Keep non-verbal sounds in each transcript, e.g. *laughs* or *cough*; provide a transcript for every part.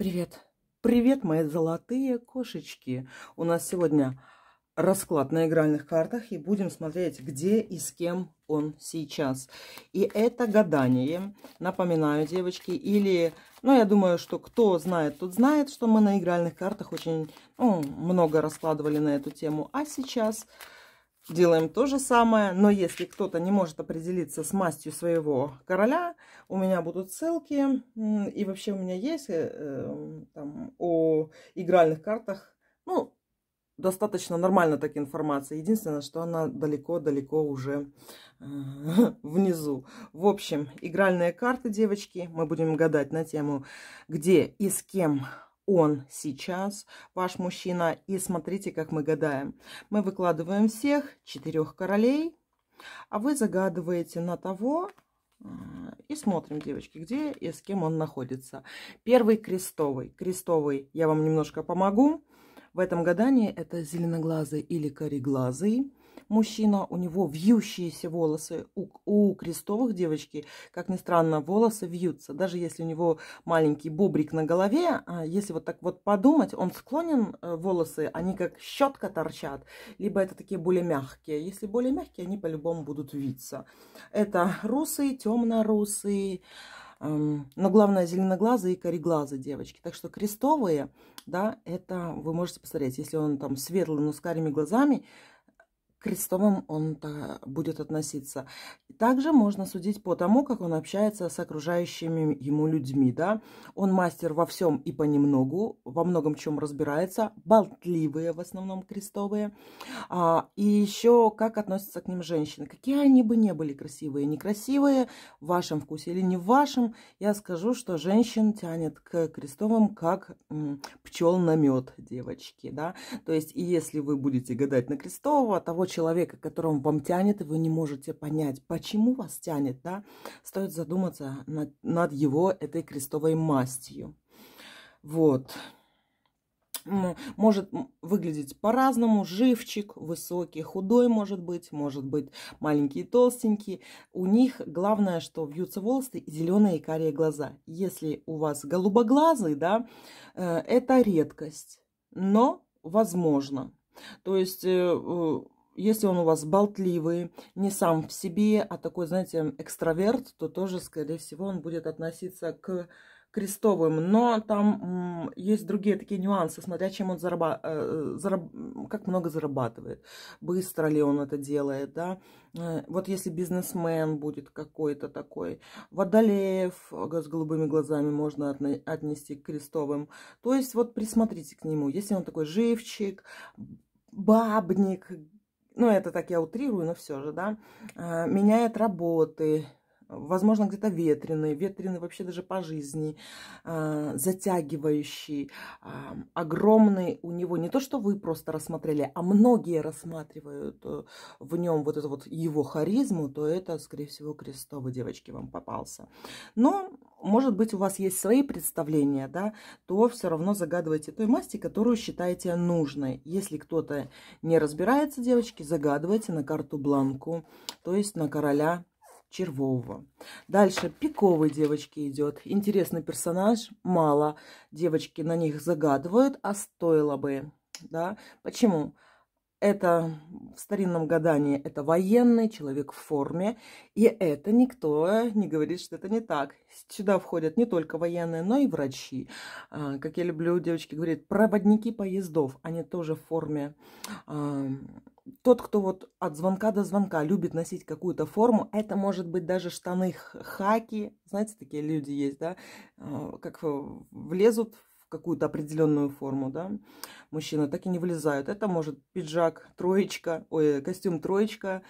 Привет! Привет, мои золотые кошечки! У нас сегодня расклад на игральных картах и будем смотреть, где и с кем он сейчас. И это гадание, напоминаю, девочки, или, ну, я думаю, что кто знает, тот знает, что мы на игральных картах очень ну, много раскладывали на эту тему. А сейчас делаем то же самое, но если кто-то не может определиться с мастью своего короля, у меня будут ссылки, и вообще у меня есть э, э, там, о игральных картах, ну, достаточно нормально так информация. Единственное, что она далеко-далеко уже э, *laughs* внизу. В общем, игральные карты, девочки, мы будем гадать на тему, где и с кем он сейчас, ваш мужчина. И смотрите, как мы гадаем. Мы выкладываем всех четырех королей, а вы загадываете на того э, и смотрим, девочки, где и с кем он находится. Первый крестовый. Крестовый я вам немножко помогу. В этом гадании это зеленоглазый или кореглазый мужчина, у него вьющиеся волосы. У, у крестовых девочки, как ни странно, волосы вьются. Даже если у него маленький бобрик на голове, а если вот так вот подумать, он склонен, э, волосы, они как щетка торчат, либо это такие более мягкие. Если более мягкие, они по-любому будут виться. Это русые, темно-русые, эм, но главное зеленоглазые и кореглазые девочки. Так что крестовые, да, это вы можете посмотреть. Если он там светлый, но с карими глазами, крестовым он будет относиться. Также можно судить по тому, как он общается с окружающими ему людьми. Да? Он мастер во всем и понемногу, во многом чем разбирается, болтливые в основном крестовые. А, и еще как относятся к ним женщины. Какие они бы не были красивые, некрасивые, в вашем вкусе или не в вашем, я скажу, что женщин тянет к крестовым как пчел на мед, девочки. Да? То есть, если вы будете гадать на крестового, а того, человека, к которому вам тянет, и вы не можете понять, почему вас тянет, да, стоит задуматься над, над его этой крестовой мастью. Вот. Может выглядеть по-разному, живчик, высокий, худой может быть, может быть маленький, толстенький. У них главное, что вьются волосы, зеленые и карие глаза. Если у вас голубоглазый, да, э, это редкость, но возможно. То есть э, э, если он у вас болтливый, не сам в себе, а такой, знаете, экстраверт, то тоже, скорее всего, он будет относиться к крестовым. Но там есть другие такие нюансы, смотря чем он зарабатывает, э, зараб как много зарабатывает, быстро ли он это делает, да. Э, вот если бизнесмен будет какой-то такой, водолеев э, с голубыми глазами можно отнести к крестовым. То есть вот присмотрите к нему. Если он такой живчик, бабник, ну это так я утрирую, но все же, да, э, меняет работы, возможно, где-то ветреный, ветреный вообще даже по жизни, а, затягивающий, а, огромный у него, не то, что вы просто рассмотрели, а многие рассматривают э, в нем вот эту вот его харизму, то это, скорее всего, крестовый девочки вам попался. Но, может быть, у вас есть свои представления, да, то все равно загадывайте той масти, которую считаете нужной. Если кто-то не разбирается, девочки, загадывайте на карту бланку, то есть на короля червового. Дальше пиковый девочки идет. Интересный персонаж, мало девочки на них загадывают, а стоило бы, да. Почему? Это в старинном гадании это военный человек в форме, и это никто не говорит, что это не так. Сюда входят не только военные, но и врачи. А, как я люблю, девочки говорят, проводники поездов, они тоже в форме а, тот, кто вот от звонка до звонка любит носить какую-то форму, это может быть даже штаны хаки, знаете, такие люди есть, да, э, как влезут в какую-то определенную форму, да, мужчины так и не влезают. Это может пиджак, троечка, ой, костюм троечка,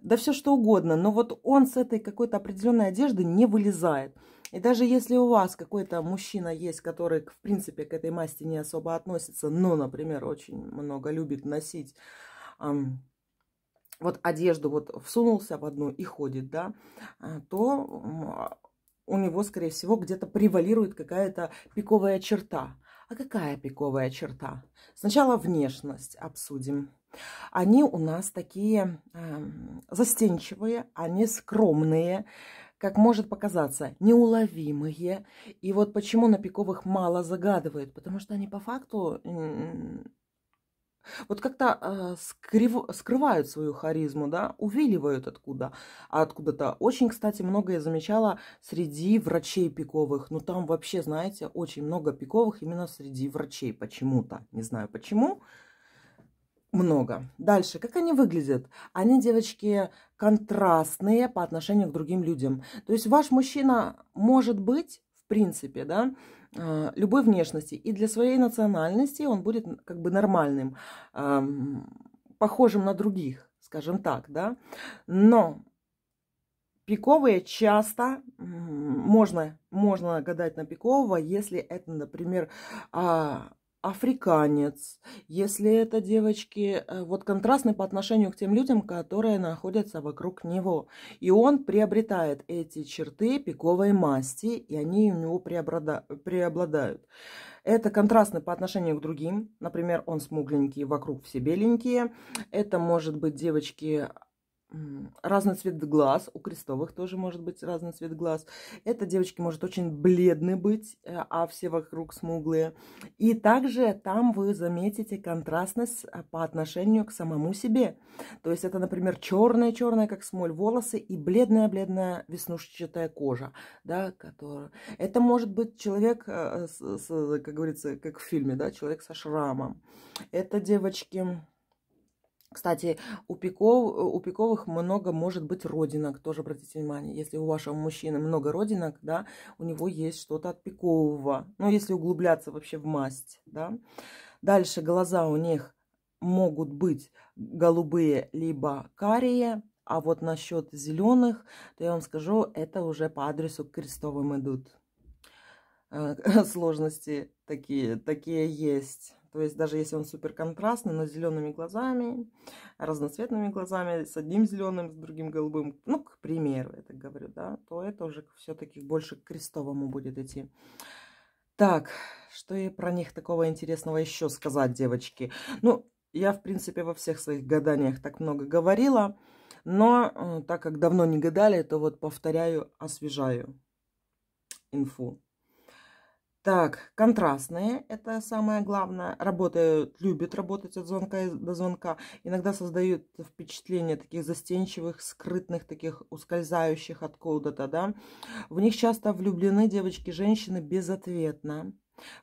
да все что угодно, но вот он с этой какой-то определенной одежды не вылезает. И даже если у вас какой-то мужчина есть, который, в принципе, к этой масти не особо относится, но, например, очень много любит носить вот одежду вот всунулся в одну и ходит, да, а, то а, у него, скорее всего, где-то превалирует какая-то пиковая черта. А какая пиковая черта? Сначала внешность обсудим. Они у нас такие э, застенчивые, они скромные, как может показаться, неуловимые. И вот почему на пиковых мало загадывают, потому что они по факту вот как-то э, скрывают свою харизму, да, увиливают откуда, а откуда-то. Очень, кстати, много я замечала среди врачей пиковых. Ну, там вообще, знаете, очень много пиковых именно среди врачей почему-то. Не знаю почему. Много. Дальше, как они выглядят? Они, девочки, контрастные по отношению к другим людям. То есть ваш мужчина может быть принципе, да, а, любой внешности. И для своей национальности он будет как бы нормальным, похожим на других, скажем так, да. Но пиковые часто можно, можно гадать на пикового, если это, например, а, африканец, если это девочки, э, вот контрастный по отношению к тем людям, которые находятся вокруг него. И он приобретает эти черты пиковой масти, и они у него преобладают. Это контрастный по отношению к другим. Например, он смугленький, вокруг все беленькие. Это может быть девочки разный цвет глаз. У крестовых тоже может быть разный цвет глаз. Эта девочка может очень бледный быть, э, а все вокруг смуглые. И также там вы заметите контрастность э, по отношению к самому себе. То есть это, например, черная-черная, как смоль, волосы и бледная-бледная веснушчатая кожа. Да, которая... Это может быть человек, э, с, с, как говорится, как в фильме, да, человек со шрамом. Это девочки кстати, у, пиков, у пиковых много может быть родинок, тоже обратите внимание. Если у вашего мужчины много родинок, да, у него есть что-то от пикового. Ну, если углубляться вообще в масть, да. Дальше глаза у них могут быть голубые либо карие, а вот насчет зеленых, то я вам скажу, это уже по адресу крестовым идут. Э, *laughs* сложности такие, такие есть. То есть даже если он супер контрастный, но с зелеными глазами, разноцветными глазами, с одним зеленым, с другим голубым, ну, к примеру, я так говорю, да, то это уже все-таки больше к крестовому будет идти. Так, что я про них такого интересного еще сказать, девочки? Ну, я, в принципе, во всех своих гаданиях так много говорила, но э, так как давно не гадали, то вот повторяю, освежаю инфу. Так, контрастные, это самое главное. Работают, любят работать от звонка до звонка. Иногда создают впечатление таких застенчивых, скрытных, таких ускользающих от куда-то, да. В них часто влюблены девочки-женщины безответно.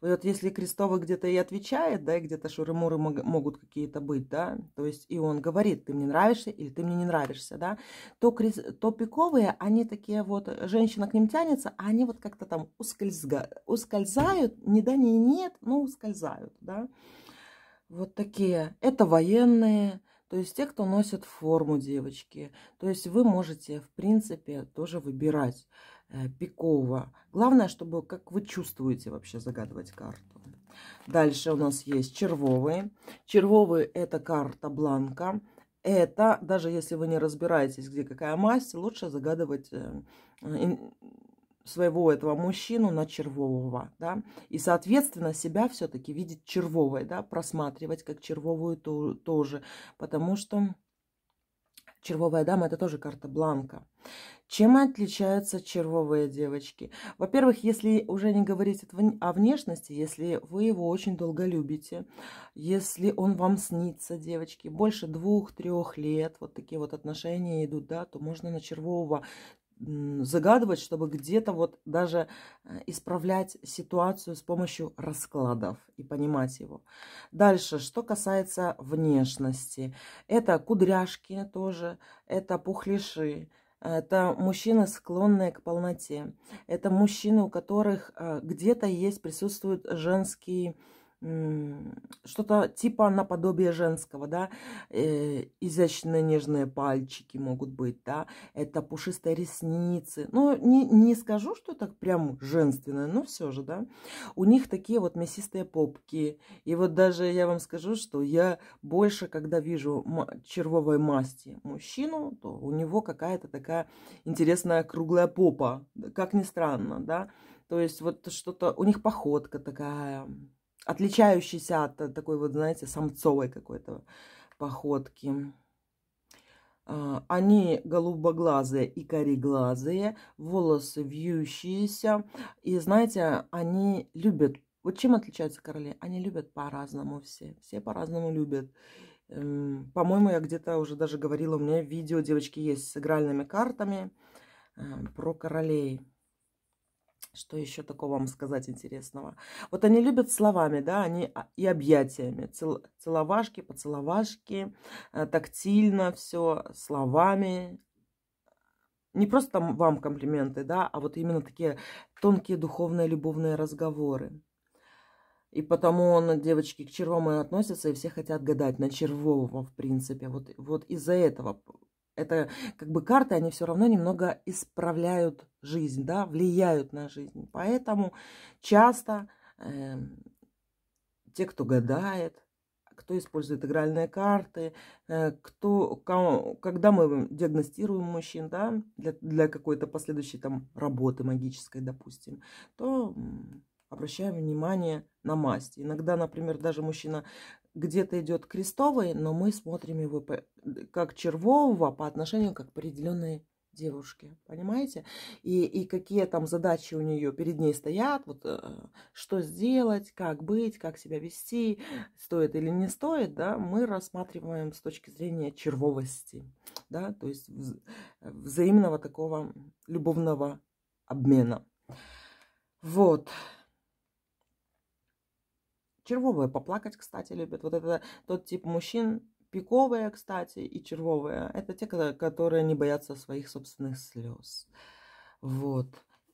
Вот если Крестова где-то и отвечает, да, и где-то шуры-муры могут какие-то быть, да, то есть и он говорит, ты мне нравишься или ты мне не нравишься, да, то, крест то пиковые, они такие вот, женщина к ним тянется, а они вот как-то там ускользга... ускользают, не да, не нет, но ускользают, да. Вот такие. Это военные, то есть те, кто носит форму девочки. То есть вы можете, в принципе, тоже выбирать. Э, пикового. Главное, чтобы как вы чувствуете вообще загадывать карту. Дальше у нас есть червовые. Червовые – это карта бланка. Это, даже если вы не разбираетесь, где какая масть, лучше загадывать э, э, своего этого мужчину на червового, да, и, соответственно, себя все-таки видеть червовой, да, просматривать как червовую тоже, потому что Червовая дама – это тоже карта бланка. Чем отличаются червовые девочки? Во-первых, если уже не говорить о внешности, если вы его очень долго любите, если он вам снится, девочки, больше двух-трех лет, вот такие вот отношения идут, да, то можно на червового загадывать, чтобы где-то вот даже э, исправлять ситуацию с помощью раскладов и понимать его. Дальше, что касается внешности. Это кудряшки тоже, это пухлиши, это мужчины, склонные к полноте. Это мужчины, у которых э, где-то есть, присутствуют женские что-то типа наподобие женского, да, э, изящные нежные пальчики могут быть, да, это пушистые ресницы. Ну, не, не скажу, что так прям женственное, но все же, да. У них такие вот мясистые попки. И вот даже я вам скажу, что я больше, когда вижу червовой масти мужчину, то у него какая-то такая интересная круглая попа, как ни странно, да. То есть вот что-то, у них походка такая отличающийся от э, такой вот, знаете, самцовой какой-то походки. А, они голубоглазые и кореглазые, волосы вьющиеся. И, знаете, они любят... Вот чем отличаются короли? Они любят по-разному все. Все по-разному любят. Эм, по-моему, я где-то уже даже говорила, у меня видео, девочки, есть с игральными картами э, про королей. Что еще такого вам сказать интересного? Вот они любят словами, да, они а, и объятиями. Цел, целовашки, поцеловашки, э, тактильно все, словами. Не просто вам комплименты, да, а вот именно такие тонкие духовные любовные разговоры. И потому он девочки к червому и относятся, и все хотят гадать на червового, в принципе. Вот, вот из-за этого это как бы карты, они все равно немного исправляют жизнь, да, влияют на жизнь. Поэтому часто э, те, кто гадает, кто использует игральные карты, э, кто, кому, когда мы диагностируем мужчин, да, для, для какой-то последующей там работы магической, допустим, то обращаем внимание на масть. Иногда, например, даже мужчина где-то идет крестовый, но мы смотрим его как червового по отношению к определенной девушке, понимаете? И, и какие там задачи у нее перед ней стоят, вот э, что сделать, как быть, как себя вести, стоит или не стоит, да, мы рассматриваем с точки зрения червовости, да, то есть взаимного такого любовного обмена. Вот. Червовые поплакать, кстати, любят. Вот это тот тип мужчин, пиковые, кстати, и червовые. Это те, которые не боятся своих собственных слез. Вот.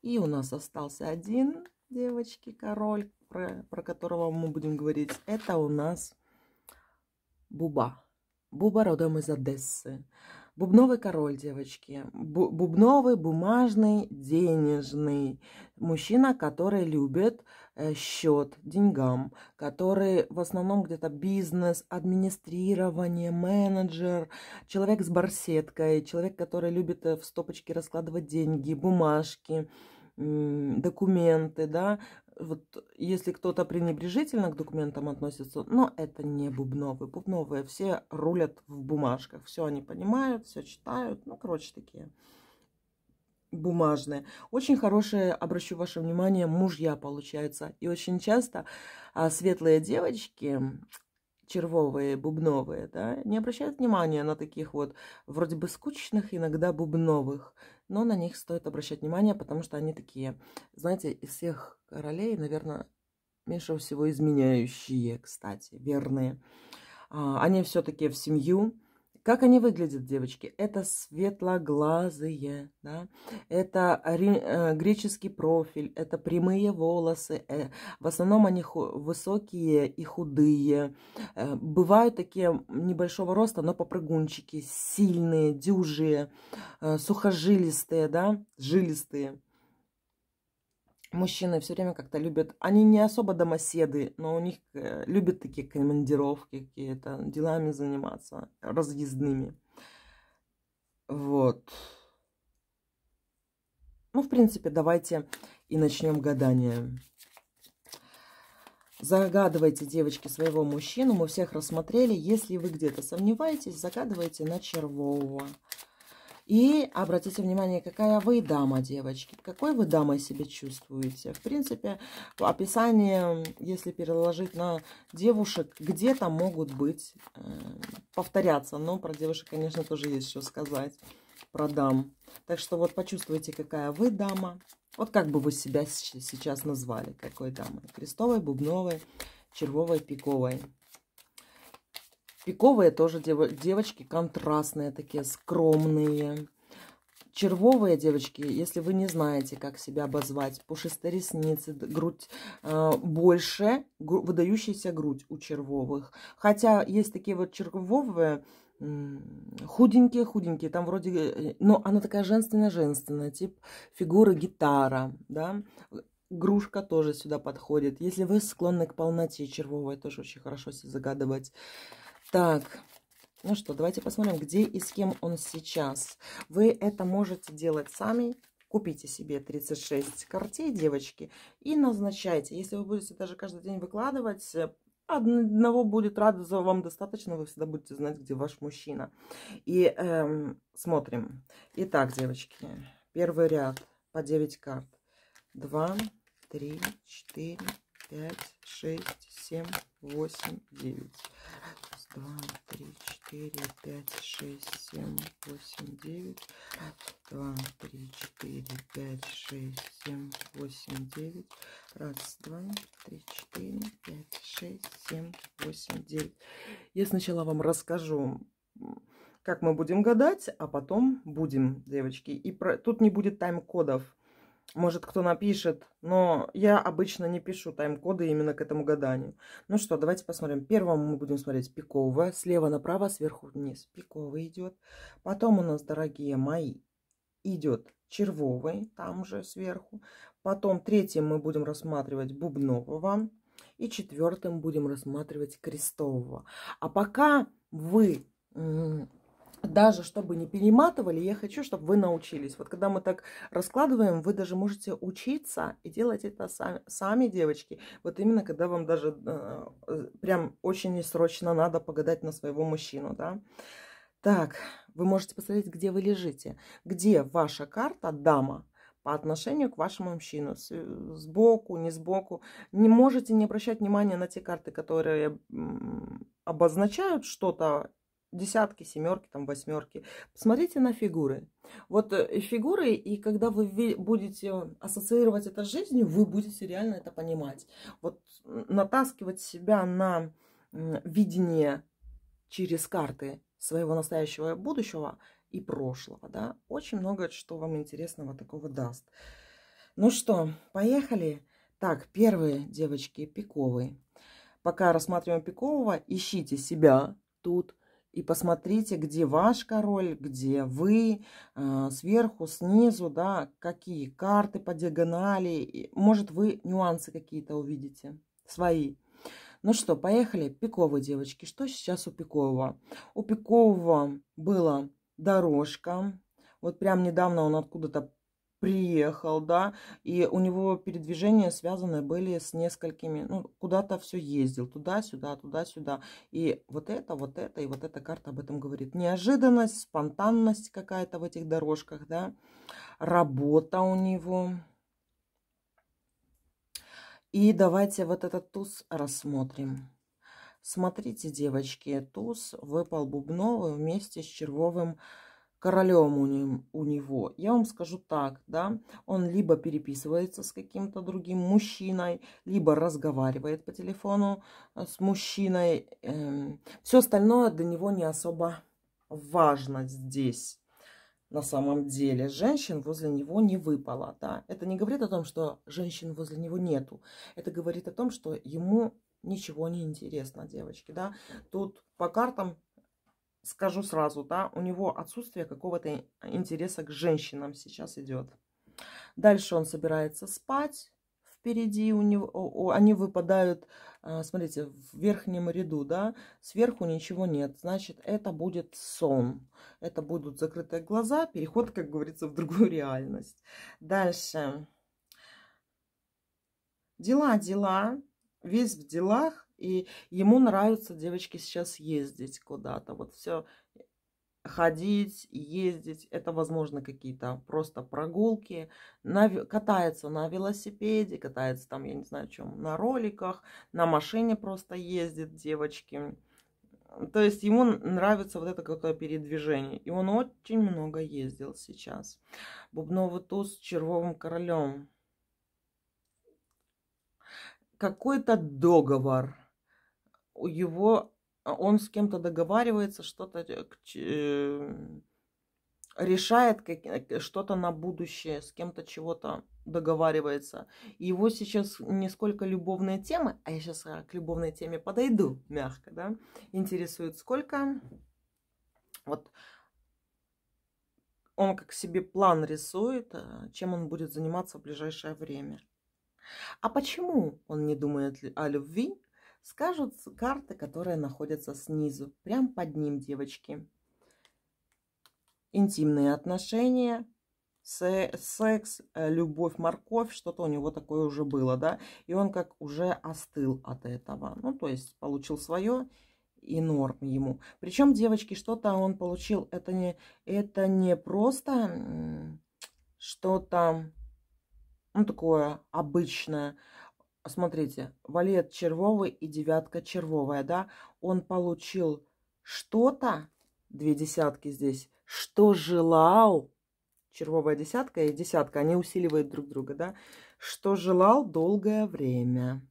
И у нас остался один, девочки, король, про, про которого мы будем говорить. Это у нас Буба. Буба родом из Одессы. Бубновый король, девочки. бубновый, бумажный, денежный. Мужчина, который любит Э, счет деньгам, который в основном где-то бизнес, администрирование, менеджер, человек с барсеткой, человек, который любит э, в стопочке раскладывать деньги, бумажки, документы, да, вот если кто-то пренебрежительно к документам относится, но это не бубновые. Бубновые все рулят в бумажках, все они понимают, все читают, ну, короче, такие бумажная. Очень хорошее, обращу ваше внимание, мужья получается И очень часто а, светлые девочки, червовые, бубновые, да, не обращают внимания на таких вот вроде бы скучных, иногда бубновых. Но на них стоит обращать внимание, потому что они такие, знаете, из всех королей, наверное, меньше всего изменяющие, кстати, верные. А, они все-таки в семью как они выглядят, девочки? Это светлоглазые, да? это э, греческий профиль, это прямые волосы. Э, в основном они высокие и худые. Э, бывают такие небольшого роста, но попрыгунчики, сильные, дюжие, сухожилистые, да? жилистые мужчины все время как-то любят, они не особо домоседы, но у них э, любят такие командировки какие-то, делами заниматься, разъездными. Вот. Ну, в принципе, давайте и начнем гадание. Загадывайте, девочки, своего мужчину. Мы всех рассмотрели. Если вы где-то сомневаетесь, загадывайте на червового. И обратите внимание, какая вы дама, девочки. Какой вы дамой себя чувствуете? В принципе, описание, если переложить на девушек, где-то могут быть, э, повторяться. Но про девушек, конечно, тоже есть что сказать. Про дам. Так что вот почувствуйте, какая вы дама. Вот как бы вы себя сейчас назвали, какой дамой. Крестовой, бубновой, червовой, пиковой. Пиковые тоже дев... девочки контрастные, такие скромные. Червовые девочки, если вы не знаете, как себя обозвать, пушистые ресницы, грудь э, больше, гру, выдающаяся грудь у червовых. Хотя есть такие вот червовые, худенькие, худенькие, там вроде, э, э, но она такая женственная-женственная, тип фигура гитара, да, грушка тоже сюда подходит. Если вы склонны к полноте червовая тоже очень хорошо себе загадывать. Так, ну что, давайте посмотрим, где и с кем он сейчас. Вы это можете делать сами. Купите себе 36 картей, девочки, и назначайте. Если вы будете даже каждый день выкладывать, одного будет за вам достаточно, вы всегда будете знать, где ваш мужчина. И эм, смотрим. Итак, девочки, первый ряд по 9 карт. 2, 3, 4, 5, 6, 7, 8, 9 два, три, четыре, пять, шесть, семь, восемь, девять. Раз, два, три, четыре, пять, шесть, семь, восемь, девять. Раз, два, три, четыре, пять, шесть, семь, восемь, девять. Я сначала вам расскажу, как мы будем гадать, а потом будем, девочки. И про... тут не будет тайм-кодов. Может, кто напишет, но я обычно не пишу тайм-коды именно к этому гаданию. Ну что, давайте посмотрим. Первым мы будем смотреть пиковое. Слева направо, сверху вниз пиковый идет. Потом у нас, дорогие мои, идет червовый, там же сверху. Потом третьим мы будем рассматривать бубнового. И четвертым будем рассматривать крестового. А пока вы даже чтобы не перематывали, я хочу, чтобы вы научились. Вот когда мы так раскладываем, вы даже можете учиться и делать это сами, сами девочки. Вот именно когда вам даже э, прям очень срочно надо погадать на своего мужчину, да. Так, вы можете посмотреть, где вы лежите, где ваша карта дама по отношению к вашему мужчину, сбоку, не сбоку. Не можете не обращать внимания на те карты, которые обозначают что-то десятки, семерки, там восьмерки. Посмотрите на фигуры. Вот э, фигуры, и когда вы будете ассоциировать это с жизнью, вы будете реально это понимать. Вот натаскивать себя на видение через карты своего настоящего будущего и прошлого, да, очень много что вам интересного такого даст. Ну что, поехали. Так, первые девочки пиковые. Пока рассматриваем пикового, ищите себя тут, и посмотрите, где ваш король, где вы, а, сверху, снизу, да, какие карты по диагонали. Может, вы нюансы какие-то увидите свои. Ну что, поехали. Пиковые девочки. Что сейчас у Пикового? У Пикового была дорожка. Вот прям недавно он откуда-то приехал, да, и у него передвижения связаны были с несколькими, ну, куда-то все ездил, туда-сюда, туда-сюда, и вот это, вот это, и вот эта карта об этом говорит. Неожиданность, спонтанность какая-то в этих дорожках, да, работа у него. И давайте вот этот туз рассмотрим. Смотрите, девочки, туз выпал бубновый вместе с червовым королем у, ним, у него. Я вам скажу так, да, он либо переписывается с каким-то другим мужчиной, либо разговаривает по телефону э, с мужчиной. Эм, Все остальное для него не особо важно здесь. На самом деле женщин возле него не выпало, да. Это не говорит о том, что женщин возле него нету. Это говорит о том, что ему ничего не интересно, девочки, да. Тут по картам скажу сразу, да, у него отсутствие какого-то интереса к женщинам сейчас идет. Дальше он собирается спать. Впереди у него, они выпадают, а, смотрите, в верхнем ряду, да, сверху ничего нет. Значит, это будет сон. Это будут закрытые глаза, переход, как говорится, в другую *laughs* реальность. Дальше. Дела, дела. Весь в делах и ему нравится, девочки, сейчас ездить куда-то. Вот все ходить, ездить. Это, возможно, какие-то просто прогулки. На, катается на велосипеде, катается там, я не знаю, чем, на роликах. На машине просто ездит девочки. То есть ему нравится вот это какое передвижение. И он очень много ездил сейчас. Бубновый туз с червовым королем. Какой-то договор у его, а, он с кем-то договаривается, что-то э, эм, решает что-то на будущее, с кем-то чего-то договаривается. его сейчас не сколько любовные темы, а я сейчас а, к любовной теме подойду мягко, да, интересует сколько. Вот он как себе план рисует, а, чем он будет заниматься в ближайшее время. А почему он не думает о любви, скажут карты, которые находятся снизу, прям под ним, девочки. Интимные отношения, секс, э, любовь, морковь, что-то у него такое уже было, да, и он как уже остыл от этого, ну, то есть получил свое и норм ему. Причем, девочки, что-то он получил, это не, это не просто что-то, ну, такое обычное, смотрите, валет червовый и девятка червовая, да, он получил что-то, две десятки здесь, что желал, червовая десятка и десятка, они усиливают друг друга, да, что желал долгое время.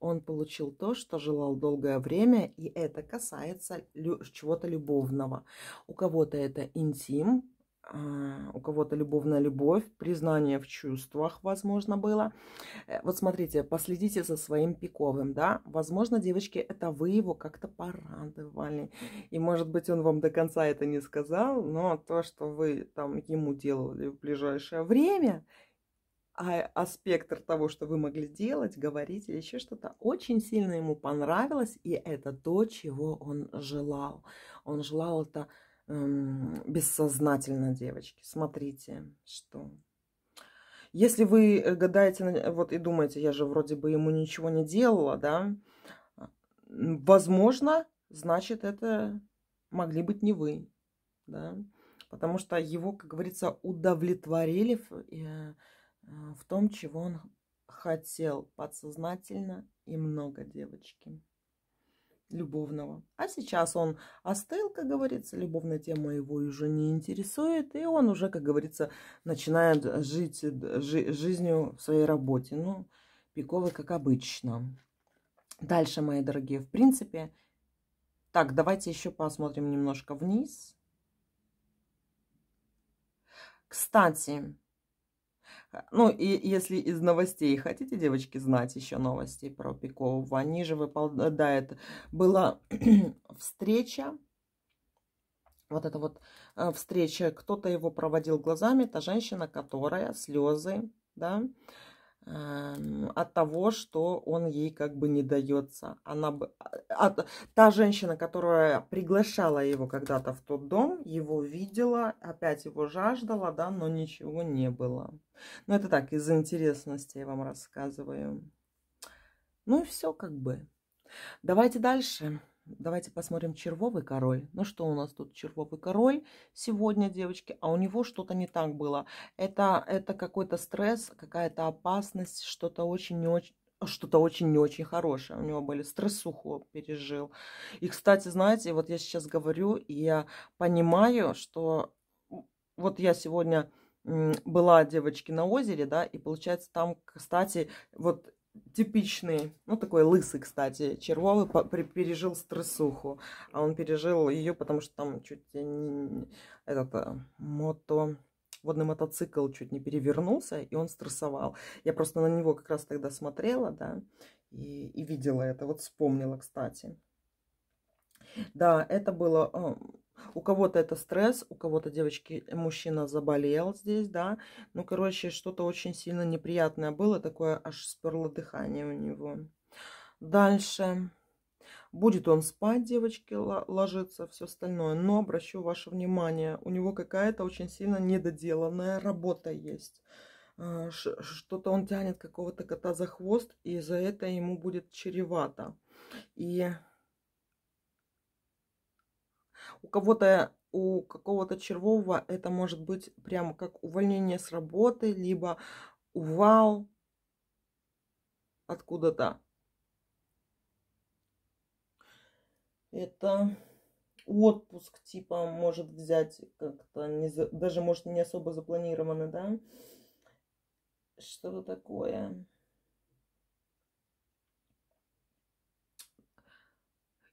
Он получил то, что желал долгое время, и это касается лю чего-то любовного. У кого-то это интим, а, у кого-то любовная любовь, признание в чувствах, возможно, было. Э, вот смотрите, последите за своим пиковым, да. Возможно, девочки, это вы его как-то порадовали. И, может быть, он вам до конца это не сказал, но то, что вы там ему делали в ближайшее время, а, а спектр того, что вы могли делать, говорить или еще что-то, очень сильно ему понравилось, и это то, чего он желал. Он желал это Эм, бессознательно, девочки. Смотрите, что... Если вы э, гадаете вот и думаете, я же вроде бы ему ничего не делала, да, а, возможно, значит, это могли быть не вы, да, потому что его, как говорится, удовлетворили в, э, э, в том, чего он хотел подсознательно и много, девочки любовного. А сейчас он остыл, как говорится, любовная тема его уже не интересует, и он уже, как говорится, начинает жить жи жизнью в своей работе. Ну, пиковый, как обычно. Дальше, мои дорогие, в принципе... Так, давайте еще посмотрим немножко вниз. Кстати, а, ну, и если из новостей хотите, девочки, знать еще новости про Пикового, они же выпадает. Была *clears throat* встреча, вот эта вот э, встреча, кто-то его проводил глазами, та женщина, которая слезы, да, Эм, от того, что он ей как бы не дается. Она бы... А, от... Та женщина, которая приглашала его когда-то в тот дом, его видела, опять его жаждала, да, но ничего не было. Ну это так, из интересности я вам рассказываю. Ну и все как бы. Давайте дальше. Давайте посмотрим червовый король. Ну что у нас тут червовый король сегодня, девочки? А у него что-то не так было. Это, это какой-то стресс, какая-то опасность, что-то очень не очень что-то очень не очень хорошее. У него были стрессуху пережил. И, кстати, знаете, вот я сейчас говорю, и я понимаю, что вот я сегодня была девочки на озере, да, и получается там, кстати, вот типичный, ну такой лысый, кстати, червовый пережил стрессуху, а он пережил ее, потому что там чуть не, этот э, мото водный мотоцикл чуть не перевернулся, и он стрессовал. Я просто на него как раз тогда смотрела, да, и, и видела это, вот вспомнила, кстати. Да, это было у кого-то это стресс, у кого-то, девочки, э, мужчина заболел здесь, да. Ну, короче, что-то очень сильно неприятное было, такое аж сперло дыхание у него. Дальше. Будет он спать, девочки, ложиться, все остальное. Но обращу ваше внимание, у него какая-то очень сильно недоделанная работа есть. А, что-то он тянет какого-то кота за хвост, и за это ему будет чревато. И у кого-то, у какого-то червового это может быть прямо как увольнение с работы, либо увал откуда-то. Это отпуск типа может взять как-то, даже может не особо запланированный да? Что-то такое.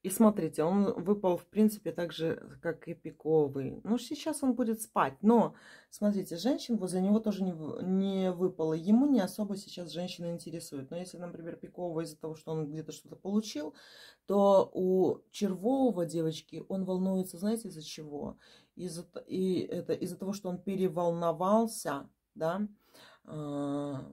И смотрите, он выпал, в принципе, так же, как и пиковый. Ну, сейчас он будет спать. Но, смотрите, женщин возле него тоже не, не выпало. Ему не особо сейчас женщина интересует. Но если, например, пикового из-за того, что он где-то что-то получил, то у червового девочки он волнуется, знаете, из-за чего? Из-за, из-за того, что он переволновался, да, а,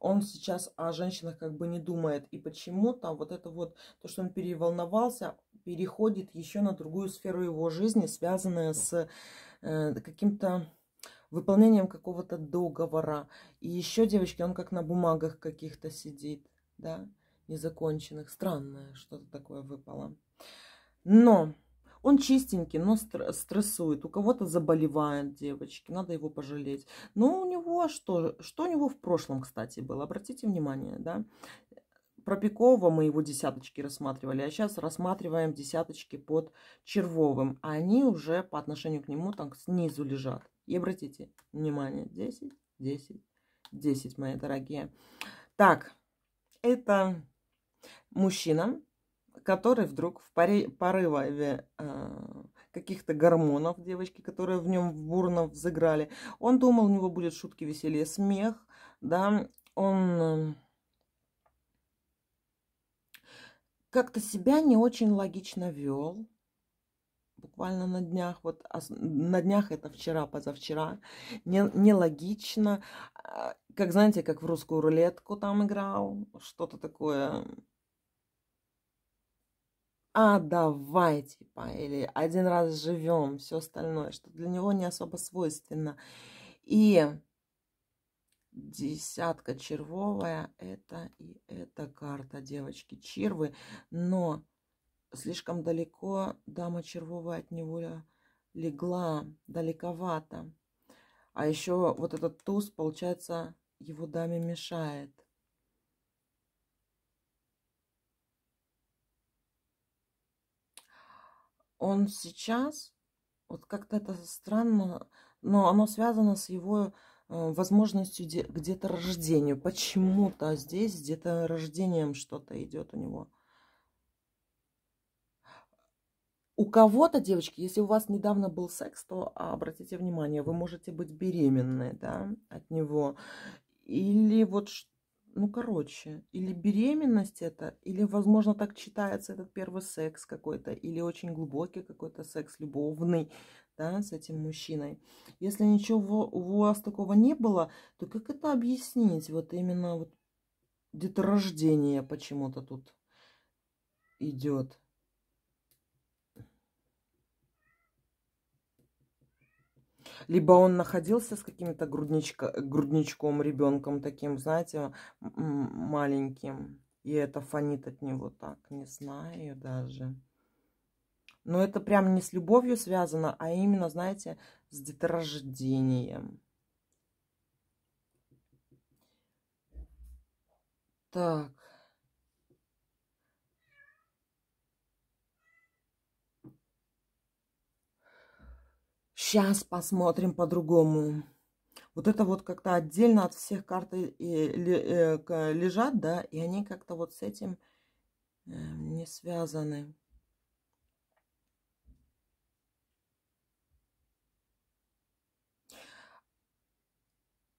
он сейчас о женщинах как бы не думает. И почему-то вот это вот, то, что он переволновался, переходит еще на другую сферу его жизни, связанную с э, каким-то выполнением какого-то договора. И еще, девочки, он как на бумагах каких-то сидит, да, незаконченных. Странное что-то такое выпало. Но он чистенький, но стрессует. У кого-то заболевает девочки, надо его пожалеть. Но у него что? Что у него в прошлом, кстати, было? Обратите внимание, да? Про Пикова мы его десяточки рассматривали, а сейчас рассматриваем десяточки под Червовым. А они уже по отношению к нему там снизу лежат. И обратите внимание, 10, 10, 10, мои дорогие. Так, это мужчина, который вдруг в порыве э, каких-то гормонов девочки, которые в нем бурно взыграли, он думал, у него будет шутки, веселее, смех, да, он э, как-то себя не очень логично вел, буквально на днях, вот а на днях это вчера, позавчера, не, нелогично, а, как, знаете, как в русскую рулетку там играл, что-то такое а давай, типа, или один раз живем, все остальное, что для него не особо свойственно. И десятка червовая, это и эта карта, девочки, червы, но слишком далеко дама червовая от него легла, далековато. А еще вот этот туз, получается, его даме мешает. он сейчас, вот как-то это странно, но оно связано с его э, возможностью где-то рождению. Почему-то здесь где-то рождением что-то идет у него. У кого-то, девочки, если у вас недавно был секс, то а, обратите внимание, вы можете быть беременны да, от него. Или вот ну, короче, или беременность это, или, возможно, так читается этот первый секс какой-то, или очень глубокий какой-то секс любовный, да, с этим мужчиной. Если ничего у вас такого не было, то как это объяснить? Вот именно вот деторождение почему-то тут идет. Либо он находился с каким-то грудничком, ребенком таким, знаете, маленьким. И это фонит от него так, не знаю даже. Но это прям не с любовью связано, а именно, знаете, с деторождением. Так. Сейчас посмотрим по-другому. Вот это вот как-то отдельно от всех карт э, лежат, да, и они как-то вот с этим э, не связаны.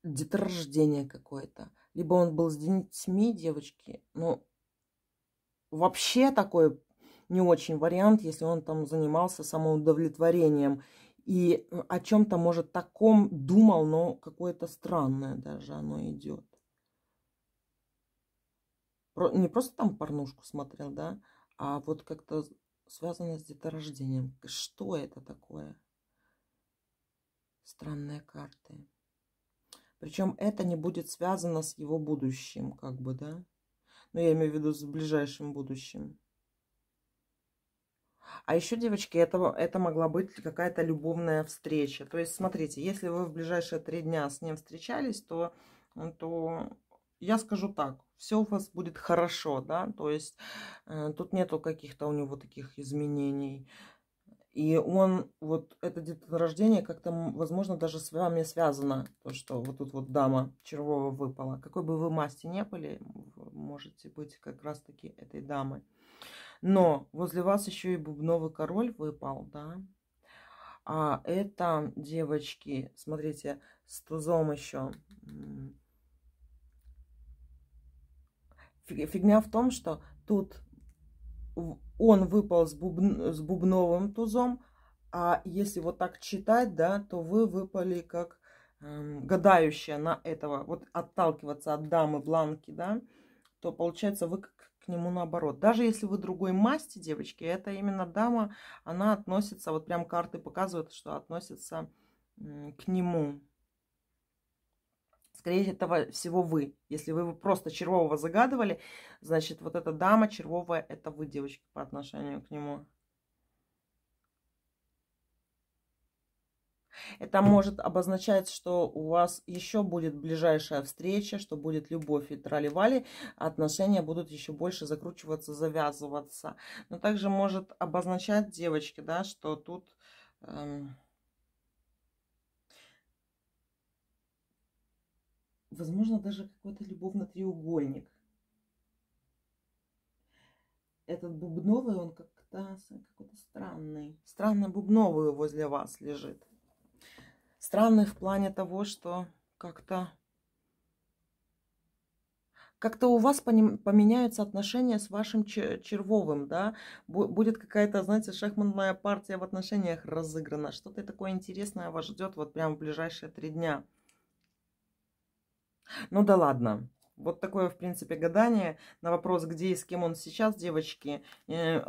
деторождение какое-то. Либо он был с детьми девочки. Ну, вообще такой не очень вариант, если он там занимался самоудовлетворением и э, о чем-то, может, таком думал, но какое-то странное даже оно идет. Не просто там порнушку смотрел, да, а вот как-то связано с деторождением. Что это такое? Странные карты. Причем это не будет связано с его будущим, как бы, да? Но ну, я имею в виду с ближайшим будущим. А еще, девочки, это, это могла быть какая-то любовная встреча. То есть, смотрите, если вы в ближайшие три дня с ним встречались, то, то я скажу так, все у вас будет хорошо, да, то есть э, тут нету каких-то у него таких изменений. И он, вот это деторождение как-то, возможно, даже с вами связано, то, что вот тут вот дама червова выпала. Какой бы вы масти не были, можете быть как раз-таки этой дамой. Но возле вас еще и бубновый король выпал, да. А это, девочки, смотрите, с тузом еще. Фигня в том, что тут он выпал с, буб... с бубновым тузом, а если вот так читать, да, то вы выпали как эм, гадающая на этого, вот отталкиваться от дамы бланки, да, то получается вы как к нему наоборот. Даже если вы другой масти, девочки, это именно дама, она относится, вот прям карты показывают, что относится к нему. Скорее этого всего вы. Если вы просто червового загадывали, значит, вот эта дама червовая, это вы, девочки, по отношению к нему. Это может обозначать, что у вас еще будет ближайшая встреча, что будет любовь и траливали, а отношения будут еще больше закручиваться, завязываться. Но также может обозначать девочки, да, что тут... Эм... возможно, даже какой-то любовный треугольник. Этот бубновый, он как-то какой-то странный. Странный бубновый возле вас лежит странный в плане того, что как-то как-то у вас поменяются отношения с вашим червовым, да, будет какая-то, знаете, шахматная партия в отношениях разыграна, что-то такое интересное вас ждет вот прямо в ближайшие три дня. Ну да ладно, вот такое, в принципе, гадание на вопрос, где и с кем он сейчас, девочки, э,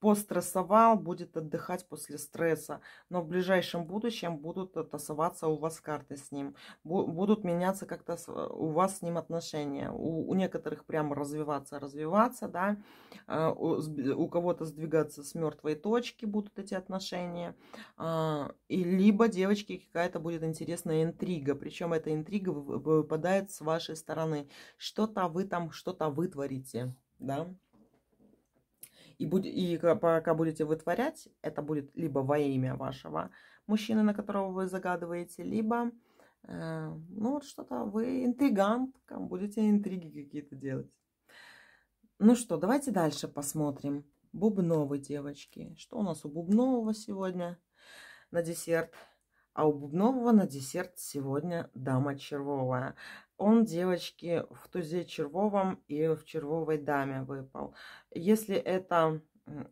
пострессовал, будет отдыхать после стресса. Но в ближайшем будущем будут тасоваться у вас карты с ним. Будут меняться как-то э, у вас с ним отношения. У, у некоторых прямо развиваться, развиваться, да. Э, у, у кого-то сдвигаться с мертвой точки будут эти отношения. А, и либо, девочки, какая-то будет интересная интрига. Причем эта интрига выпадает с вашей стороны что-то вы там, что-то вытворите, да. И, будь, и пока будете вытворять, это будет либо во имя вашего мужчины, на которого вы загадываете, либо, э, ну, вот что-то вы интригант, будете интриги какие-то делать. Ну что, давайте дальше посмотрим. Бубновы, девочки. Что у нас у Бубнового сегодня на десерт? А у Бубнового на десерт сегодня дама червовая. Он, девочки, в тузе червовом и в червовой даме выпал. Если это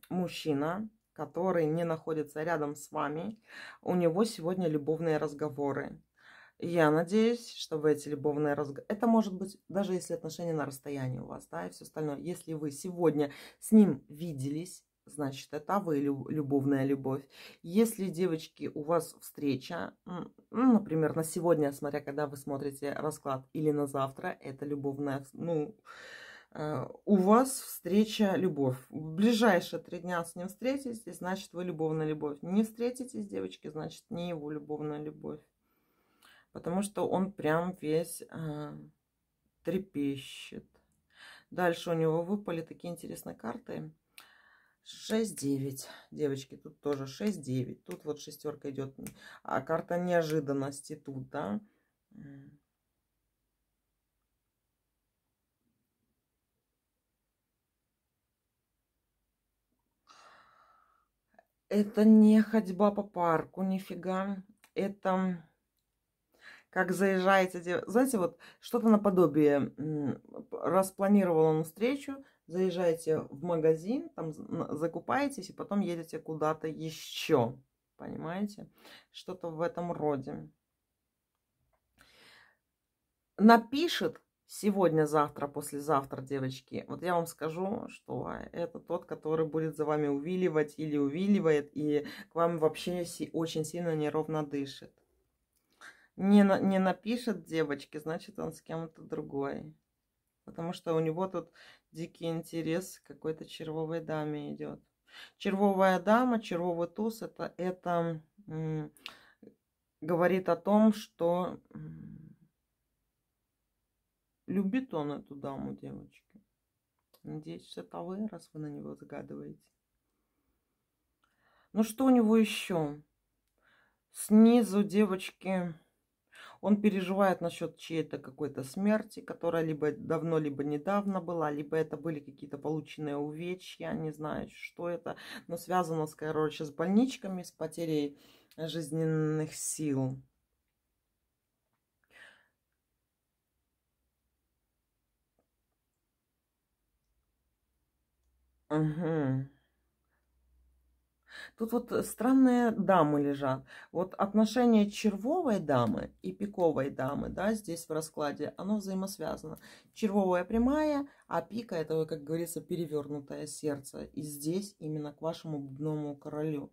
мужчина, который не находится рядом с вами, у него сегодня любовные разговоры. Я надеюсь, что вы эти любовные разговоры... Это может быть, даже если отношения на расстоянии у вас, да, и все остальное. Если вы сегодня с ним виделись, значит, это вы любовная любовь. Если, девочки, у вас встреча, ну, например, на сегодня, смотря когда вы смотрите расклад, или на завтра, это любовная, ну, э, у вас встреча любовь. В ближайшие три дня с ним встретитесь, значит, вы любовная любовь. Не встретитесь, девочки, значит, не его любовная любовь. Потому что он прям весь э, трепещет. Дальше у него выпали такие интересные карты. 6-9. Девочки, тут тоже 6-9. Тут вот шестерка идет. А карта неожиданности тут, да? Это не ходьба по парку, нифига. Это как заезжаете. Знаете, вот что-то наподобие. Распланировал он встречу, заезжаете в магазин, там закупаетесь и потом едете куда-то еще. Понимаете? Что-то в этом роде. Напишет сегодня, завтра, послезавтра, девочки. Вот я вам скажу, что это тот, который будет за вами увиливать или увиливает, и к вам вообще очень сильно неровно дышит. Не, не напишет девочки, значит он с кем-то другой. Потому что у него тут дикий интерес какой-то червовой даме идет. Червовая дама, червовый туз, это, это говорит о том, что любит он эту даму, девочки. Надеюсь, что это вы, раз вы на него загадываете. Ну что у него еще? Снизу, девочки, он переживает насчет чьей-то какой-то смерти, которая либо давно, либо недавно была, либо это были какие-то полученные увечья, не знаю, что это, но связано, короче, с больничками, с потерей жизненных сил. Угу. Тут вот э, странные дамы лежат. Вот отношение червовой дамы и пиковой дамы, да, здесь в раскладе, оно взаимосвязано. Червовая прямая, а пика это, как говорится, перевернутое сердце. И здесь именно к вашему бубному королю.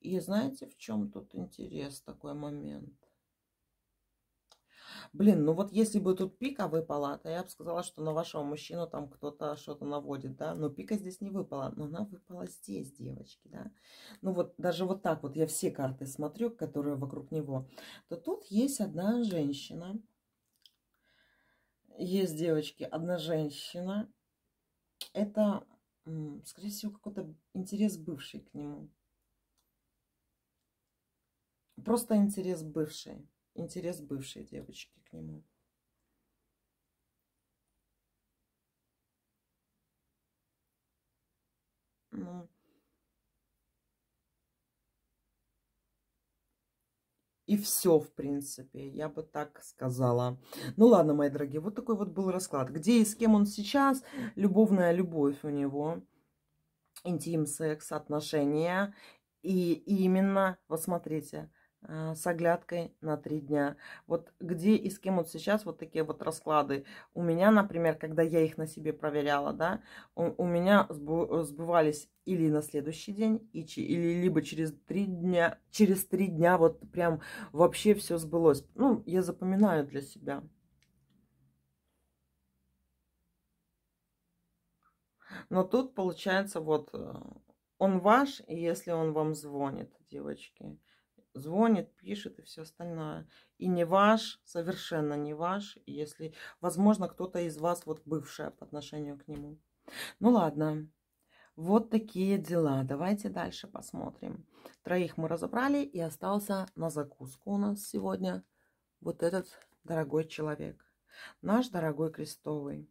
И знаете, в чем тут интерес такой момент? Блин, ну вот если бы тут пика выпала, то я бы сказала, что на вашего мужчину там кто-то что-то наводит, да. Но пика здесь не выпала, но она выпала здесь, девочки, да. Ну вот даже вот так вот я все карты смотрю, которые вокруг него. То тут есть одна женщина. Есть, девочки, одна женщина. Это, скорее всего, какой-то интерес бывший к нему. Просто интерес бывший интерес бывшей девочки к нему. Ну, и все, в принципе, я бы так сказала. Ну ладно, мои дорогие, вот такой вот был расклад. Где и с кем он сейчас? Любовная любовь у него, интим, секс, отношения. И именно, вот смотрите, Э, с оглядкой на три дня. Вот где и с кем вот сейчас вот такие вот расклады. У меня, например, когда я их на себе проверяла, да, у, у меня сбывались или на следующий день, и, или либо через три дня, через три дня вот прям вообще все сбылось. Ну, я запоминаю для себя. Но тут получается вот э, он ваш, если он вам звонит, девочки звонит, пишет и все остальное. И не ваш, совершенно не ваш, если, возможно, кто-то из вас вот бывшая по отношению к нему. Ну ладно, вот такие дела. Давайте дальше посмотрим. Троих мы разобрали и остался на закуску у нас сегодня вот этот дорогой человек. Наш дорогой крестовый.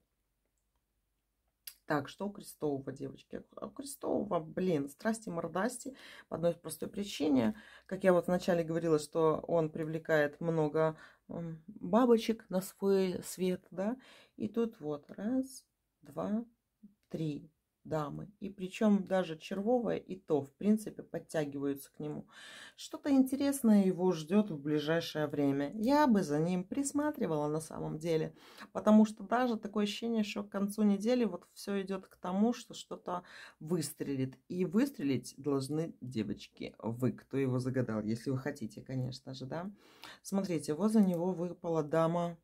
Так, что у Крестового, девочки? А у Крестового, блин, страсти мордасти по одной простой причине. Как я вот вначале говорила, что он привлекает много бабочек на свой свет, да? И тут вот раз, два, три дамы. И причем даже червовая и то, в принципе, подтягиваются к нему. Что-то интересное его ждет в ближайшее время. Я бы за ним присматривала на самом деле. Потому что даже такое ощущение, что к концу недели вот все идет к тому, что что-то выстрелит. И выстрелить должны девочки. Вы, кто его загадал, если вы хотите, конечно же, да. Смотрите, вот за него выпала дама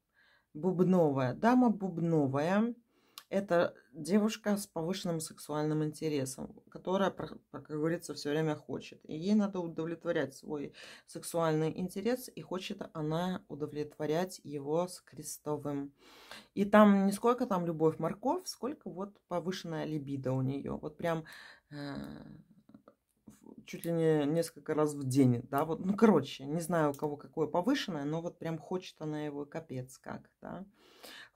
бубновая. Дама бубновая это девушка с повышенным сексуальным интересом, которая, как говорится, все время хочет. И ей надо удовлетворять свой сексуальный интерес, и хочет она удовлетворять его с крестовым. И там не сколько там любовь-морковь, сколько вот повышенная либидо у нее. Вот прям э, чуть ли не несколько раз в день, да, вот, ну, короче, не знаю, у кого какое повышенное, но вот прям хочет она его капец как, да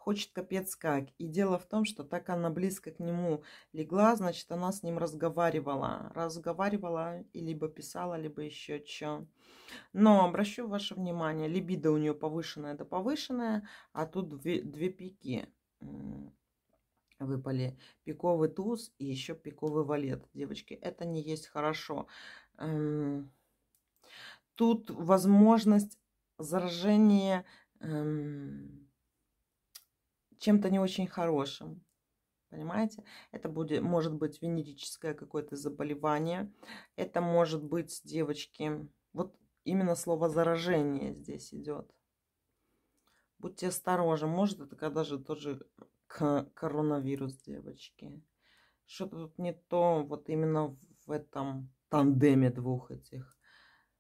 хочет капец как. И дело в том, что так она близко к нему легла, значит, она с ним разговаривала. Разговаривала и либо писала, либо еще что. Но обращу ваше внимание, либидо у нее повышенная да повышенная, а тут две, две пики выпали. Пиковый туз и еще пиковый валет. Девочки, это не есть хорошо. Эм, тут возможность заражения эм, чем-то не очень хорошим. Понимаете? Это будет, может быть венерическое какое-то заболевание. Это может быть, девочки, вот именно слово заражение здесь идет. Будьте осторожны. Может, это когда же тоже коронавирус, девочки. Что-то тут не то вот именно в этом тандеме двух этих.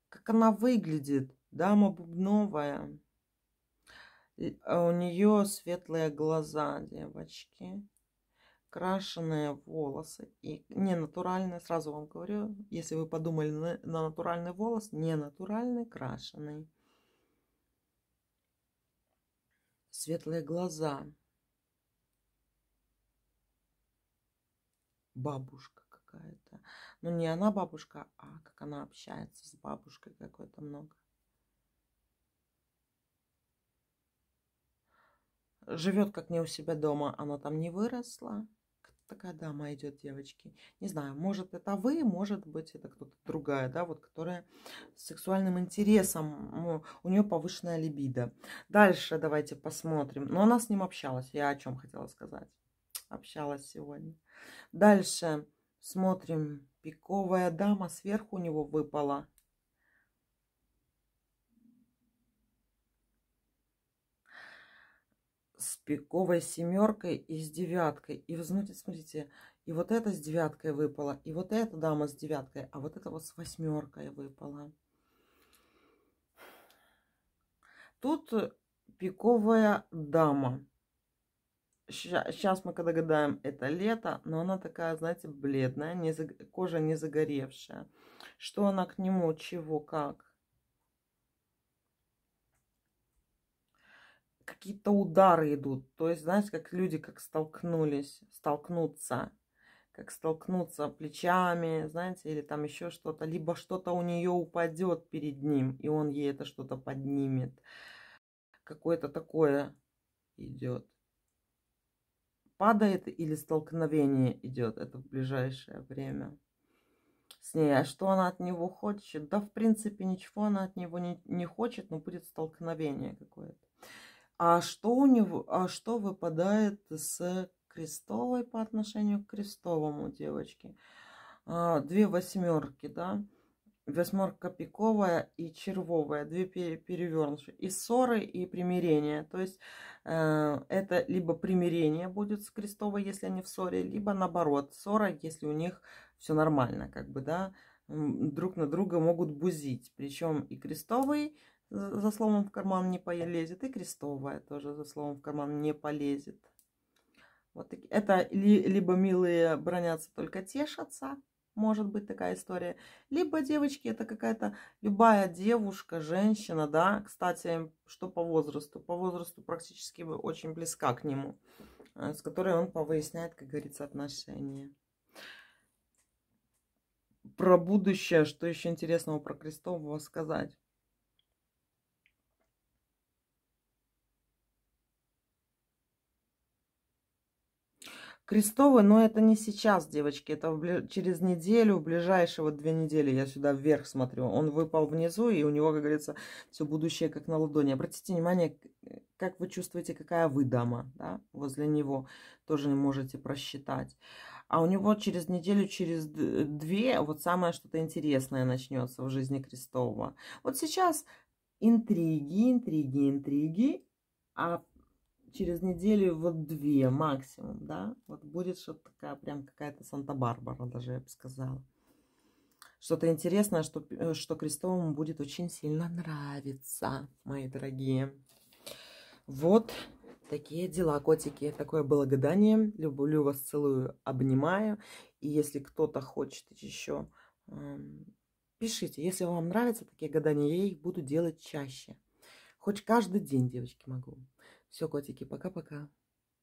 Как она выглядит. Дама бубновая. А у нее светлые глаза, девочки. Крашеные волосы. И не натуральные, сразу вам говорю, если вы подумали на, на натуральный волос, не натуральный, крашеный. Светлые глаза. Бабушка какая-то. Ну, не она бабушка, а как она общается с бабушкой какой-то много. живет как не у себя дома, она там не выросла. Такая дама идет, девочки. Не знаю, может это вы, может быть это кто-то другая, да, вот которая с сексуальным интересом, у нее повышенная либида. Дальше давайте посмотрим. Но она с ним общалась, я о чем хотела сказать. Общалась сегодня. Дальше смотрим. Пиковая дама сверху у него выпала. пиковой семеркой и с девяткой. И вы знаете, смотрите, и вот это с девяткой выпало, и вот эта дама с девяткой, а вот это вот с восьмеркой выпала. Тут пиковая дама. Сейчас мы когда гадаем, это лето, но она такая, знаете, бледная, не заг... кожа не загоревшая. Что она к нему, чего, как. какие-то удары идут. То есть, знаете, как люди как столкнулись, столкнутся, как столкнутся плечами, знаете, или там еще что-то. Либо что-то у нее упадет перед ним, и он ей это что-то поднимет. Какое-то такое идет. Падает или столкновение идет. Это в ближайшее время с ней. А что она от него хочет? Да, в принципе, ничего она от него не, не хочет, но будет столкновение какое-то. А что у него, а что выпадает с крестовой по отношению к крестовому, девочки? А, две восьмерки, да? Восьмерка пиковая и червовая, две перевернутые. И ссоры, и примирение. То есть э, это либо примирение будет с крестовой, если они в ссоре, либо наоборот, ссора, если у них все нормально, как бы, да, друг на друга могут бузить. Причем и крестовый за словом в карман не полезет. И крестовая тоже за словом в карман не полезет. Вот это ли либо милые бронятся, только тешатся. Может быть такая история. Либо девочки, это какая-то любая девушка, женщина, да. Кстати, что по возрасту? По возрасту практически очень близка к нему. Э, с которой он повыясняет, как говорится, отношения. Про будущее, что еще интересного про Крестового сказать? крестовый, но это не сейчас, девочки. Это бли... через неделю, в ближайшие вот две недели я сюда вверх смотрю. Он выпал внизу, и у него, как говорится, все будущее как на ладони. Обратите внимание, как вы чувствуете, какая вы дама, да, возле него. Тоже не можете просчитать. А у него через неделю, через две, вот самое что-то интересное начнется в жизни крестового. Вот сейчас интриги, интриги, интриги, а через неделю, вот две максимум, да, вот будет что-то такая прям какая-то Санта-Барбара, даже я бы сказала. Что-то интересное, что, э, что Крестовому будет очень сильно нравиться, мои дорогие. Вот такие дела, котики. Такое было гадание. Люблю вас, целую, обнимаю. И если кто-то хочет еще, эм, пишите. Если вам нравятся такие гадания, я их буду делать чаще. Хоть каждый день, девочки, могу. Все, котики, пока-пока.